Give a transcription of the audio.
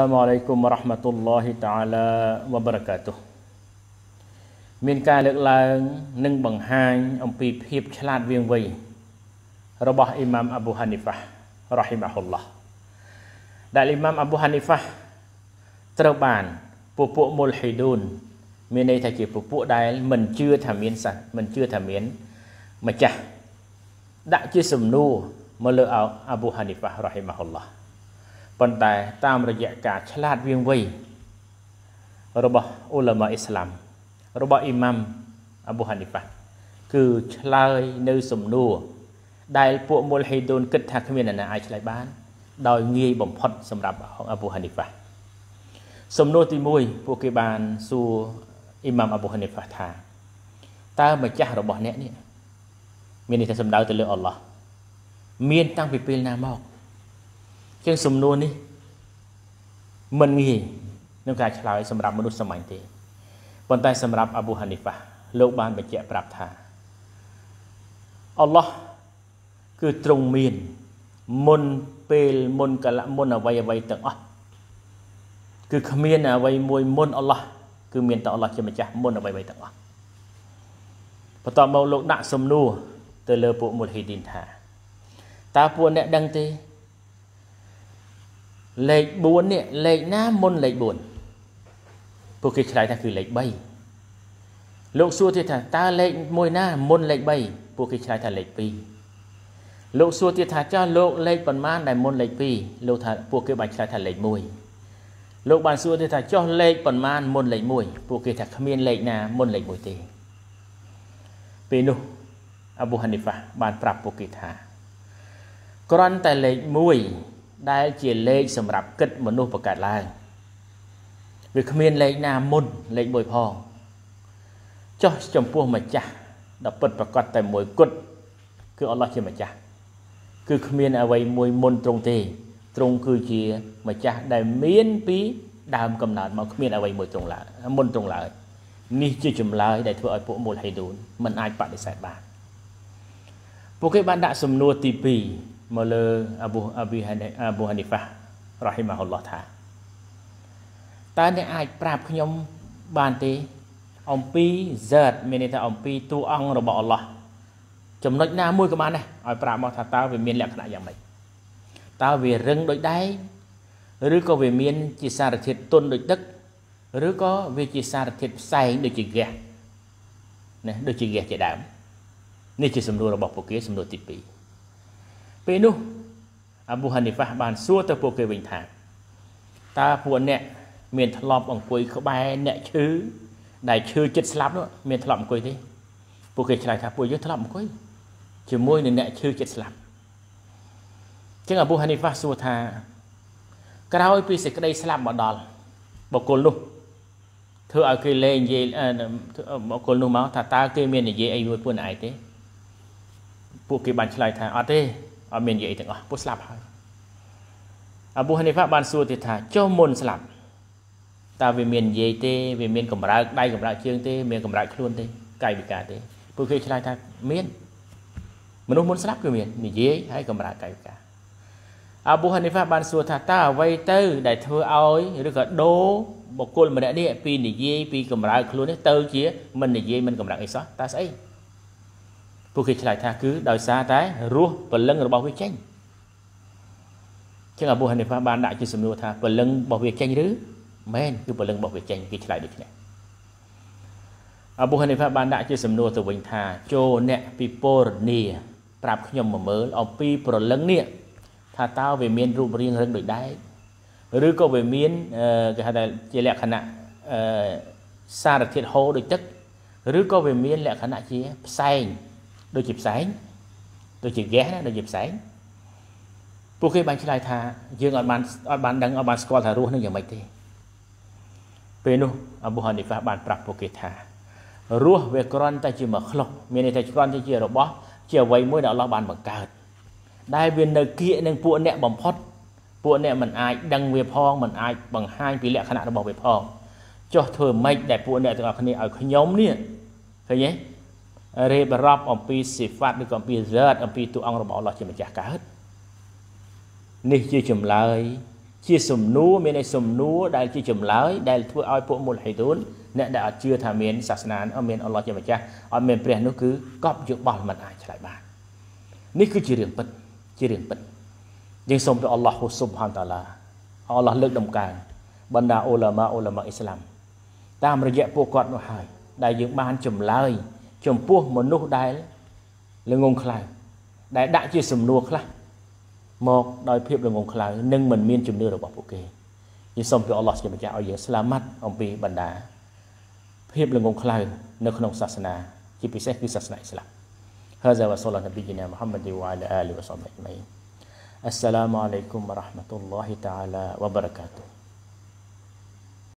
السلام عليكم ورحمة الله تعالى وبركاته មានការលើកឡើង និងបង្ហាញអំពីភាពឆ្លាតវៀងវៃរបស់អ៊ីម៉ាមអប៊ូហានីហ្វារ៉ហ៊ីម៉ាហ៊ុលឡោះដែលអ៊ីម៉ាមអប៊ូហានីហ្វាត្រូវបាន ពពួកមុលហ៊ីឌូនមានន័យថាជាពពួកដែល មិនជឿថាមានសាសមិនជឿថាមានម្ចាស់ដាក់ជាសំណួរមកលើអប៊ូហានីហ្វារ៉ហ៊ីម៉ាហ៊ុលឡោះប៉ុន្តែតាមរយៈការឆ្លាតវាងវៃរបស់អ៊ូឡាម៉ាអ៊ីស្លាមរបស់អ៊ីម៉ាំអាប៊ូហានីហ្វាគឺឆ្លើយនៅសំណួរដែលពួកមុលហេដូនគិតថាគ្មានអ្នកណាអាចឆ្លើយបាន ដោយងាយបំផុត សម្រាប់អាប៊ូហានីហ្វាសំណួរទី1ពួកគេបានសួរអ៊ីម៉ាំអាប៊ូហានីហ្វាថាតើម្ចាស់របស់អ្នកនេះមានន័យថាសំដៅទៅលើអល់ឡោះមាន តាំងពីពេលណាមកជាងសំណួរនេះមិនងាយក្នុងការឆ្លើយសម្រាប់មនុស្សសាមញ្ញទេប៉ុន្តែសម្រាប់អាប៊ូហានីហ្វាលោកបានបញ្ជាក់ប្រាប់ថាអល់ឡោះគឺទ្រង់មានមុនពេលមុនកលៈមុនអវ័យអវ័យទាំងអស់គឺគ្មានអវ័យមួយមុនអល់ឡោះគឺមានតែអល់ឡោះជាម្ចាស់មុនអវ័យអវ័យទាំងអស់បន្ទាប់មកលោកដាក់សំណួរទៅលើពួកមូលហ៊ីឌីនថាតើពួកអ្នកដឹងទេលេខ4នេះលេខណាមុនលេខ4ពួកគេឆ្លើយថាគឺលេខ3លោកសួរទៀតថាតើលេខ1ណាមុនលេខ3ពួកគេឆ្លើយថាលេខ2លោកសួរទៀតថាចុះលោកលេខប៉ុន្មានដែលមុនលេខ2លោកថាពួកគេបានឆ្លើយថាលេខ1លោកបានសួរទៀតថាចុះលេខប៉ុន្មានមុនលេខ1ពួកគេថាគ្មានលេខណាមុនលេខ1ទេពេលនោះអប៊ូហានីហ្វា បានប្រាប់ពួកគេថាគ្រាន់តែលេខ1ដែលជាលេខសម្រាប់គិតមនុស្សបង្កើតឡើងវាគ្មានលេខណាមុនលេខមួយផងចោះចំពោះម្ចាស់ដល់ពិតប្រកបតែមួយគត់គឺអល់ឡោះជាម្ចាស់គឺគ្មានអ្វីមួយមុនត្រង់ទេត្រង់គឺជាម្ចាស់ ដែលមានពី ដើមកំណើតមកគ្មានអ្វីមួយត្រង់ឡើយមុនត្រង់ឡើយនេះជាចម្លើយដែលធ្វើឲ្យពួកមូលហេដូនមិនអាចបដិសេធបានពួកគេបានដាក់សំណួរទី2មកលើអាប៊ូអាប៊ីហានីអាប៊ូហានីហ្វារ៉ាហ៊ីម៉ាហ៊ុលឡោះថាតើអ្នកអាចប្រាប់ខ្ញុំបានទេអំពី zat មានន័យថាអំពីតួអង្គរបស់អល់ឡោះចំណុចណាមួយក៏បានដែរឲ្យប្រាប់មកថាតើវាមាន លក្ខណៈយ៉ាងម៉េចតើវារឹងដូចដែកឬក៏វាមានជាសារធាតុទន់ដូចទឹក ឬក៏វាជាសារធាតុផ្សែងដូចជាហ្គាសណាដូចជាហ្គាសជាដើមនេះជាសំណួររបស់ពួកគេសំណួរទី2ពេលនោះអាប៊ូហានីហ្វាបានសួរទៅពួកគេវិញថាតើពួកអ្នកមានធ្លាប់ អង្គុយក្បែរអ្នកឈឺដែលឈឺចិត្តស្លាប់នោះមានធ្លាប់អង្គុយទេពួកគេឆ្លើយថាពួកយើងធ្លាប់អង្គុយជាមួយនឹងអ្នកឈឺចិត្តស្លាប់ចឹងអាប៊ូហានីហ្វាសួរថាក្រោយពីសេចក្តីស្លាប់មកដល់បុគ្គលនោះធ្វើឲ្យគេលែងនិយាយបុគ្គលនោះមកថាតើគេមាននិយាយអីមួយពួកឯងទេពួកគេបានឆ្លើយថាអត់ទេអត់មាននិយាយទាំងអស់ពូស្លាប់ហើយអប៊ូហានីហ្វាបាន សួរទៀតថាចុះមុនស្លាប់តើវាមាននិយាយទេវាមានកម្រើកដៃកម្រើកជើងទេ មានកម្រើកខ្លួនទេកាយវិការទេពួកគេឆ្លើយថាមានមនុស្សមុនស្លាប់គឺមាន និយាយហើយកម្រើកកាយវិការអប៊ូហានីហ្វាបានសួរថាតើអ្វីទៅដែលធ្វើឲ្យឬក៏ដូរបុគ្គលម្នាក់នេះពីនិយាយពីកម្រើកខ្លួននេះទៅជាមិននិយាយមិនកម្រើកអីសោះតើស្អីពួកគេឆ្លើយថាគឺដោយសារតែរសពលឹងរបស់វាចេញជាងអបុហនិផាបានដាក់ជាសំណួរថាពលឹងរបស់វាចេញឬមែនគឺពលឹងរបស់វាចេញគេឆ្លើយដូចនេះអបុហនិផាបានដាក់ជាសំណួរទៅវិញថា ចូលអ្នកពិពរនីប្រាប់ខ្ញុំមកមើលអំពីប្រលឹងនេះថាតើវាមានរូបរាងរឹងដូចដែរឬក៏វាមានគេហៅថាជាលក្ខណៈសារធាតុហូរដូចទឹកឬក៏វាមានលក្ខណៈជាផ្សែងដូចជាផ្សែងដូចជាហ្គាសណាដូចជាផ្សែងពួកគេបានឆ្លើយថាយើងអត់បានអត់បានដឹងអត់បានស្គាល់ថារសនឹងយ៉ាងម៉េចទេពេលនោះអប៊ូហានីហ្វាបានប្រាប់ពួកគេថារសវាគ្រាន់តែជាមកខ្លុកមានន័យថាគ្រាន់តែជារបស់ជាអ្វីមួយដែលអល់ឡោះបានបង្កើតដែលវានៅគៀកនឹងពួកអ្នកបំផុតពួកអ្នកមិនអាចដឹងវាផងមិនអាចបង្ហាញពីលក្ខណៈរបស់វាផងចុះធ្វើម៉េចដែលពួកអ្នកទាំងអស់គ្នាឲ្យខ្ញុំនេះឃើញទេរៀបរាប់អំពីសិហ្វាតឬក៏អំពីរ៉ាតអំពីតួអង្គរបស់អល់ឡោះជាម្ចាស់កើតនេះជាចម្លើយ ជាសំណួរមានន័យសំណួរដែលជាចម្លើយដែលធ្វើឲ្យពួកមូលហីទូនអ្នកដែលអត់ជឿថាមានសាសនាអត់មានអល់ឡោះជាម្ចាស់អត់មានព្រះនោះគឺកប់យោបល់មិនអាចឆ្លើយបាននេះគឺជារឿងពិតជារឿងពិតយើងសូមព្រះអល់ឡោះហ៊ូស៊ុបហានតាឡាអល់ឡោះលើកដំកើងបណ្ដាអូឡាម៉ាអូឡាម៉ាអ៊ីស្លាមតាមរយៈពួកគាត់នោះហើយដែលយើងបានចម្លើយចំពោះមនុស្សដែលល្ងងខ្លៅដែលដាក់ជាសំណួរខ្លះមកដោយភាពល្ងងខ្លៅនិងមិនមានជំនឿរបស់ពួកគេយើងសូមព្រះអល់ឡោះជាម្ចាស់ឲ្យយើងស្លាមាត់អំពីបណ្ដាភាពល្ងងខ្លៅនៅក្នុងសាសនាជាពិសេសគឺសាសនាអ៊ីស្លាម هذا وصلى نبينا محمد وعلى آله وصحبه أجمعين السلام عليكم ورحمة الله تعالى وبركاته